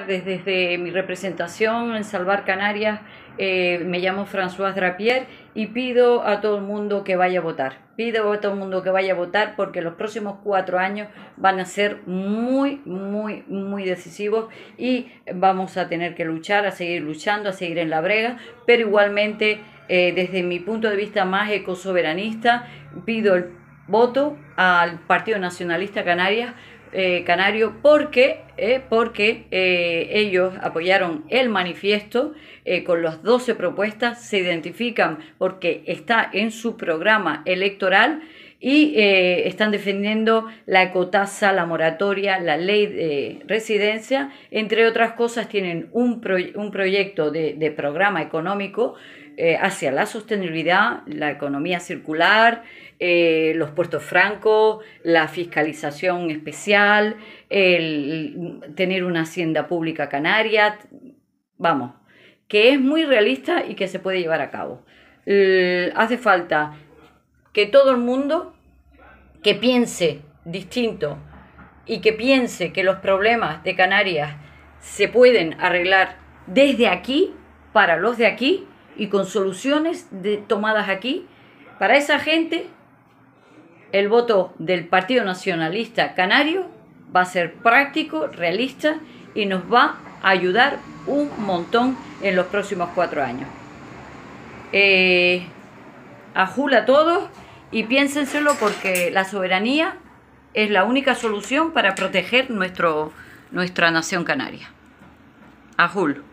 desde mi representación en Salvar Canarias, eh, me llamo François Drapier y pido a todo el mundo que vaya a votar. Pido a todo el mundo que vaya a votar porque los próximos cuatro años van a ser muy, muy, muy decisivos y vamos a tener que luchar, a seguir luchando, a seguir en la brega, pero igualmente eh, desde mi punto de vista más ecosoberanista, pido el voto al Partido Nacionalista eh, Canario porque, eh, porque eh, ellos apoyaron el manifiesto con las 12 propuestas, se identifican porque está en su programa electoral y eh, están defendiendo la ecotasa, la moratoria, la ley de residencia, entre otras cosas tienen un, proyecto de, programa económico eh, hacia la sostenibilidad, la economía circular, eh, los puertos francos, la fiscalización especial, el tener una hacienda pública canaria, vamos, que es muy realista y que se puede llevar a cabo. hace falta que todo el mundo que piense distinto y que piense que los problemas de Canarias se pueden arreglar desde aquí, para los de aquí, y con soluciones de, tomadas aquí, para esa gente, el voto del Partido Nacionalista Canario va a ser práctico, realista y nos va a ayudar un montón en los próximos cuatro años. Eh, a todos y piénsenselo porque la soberanía es la única solución para proteger nuestro, nuestra nación canaria. Ajul.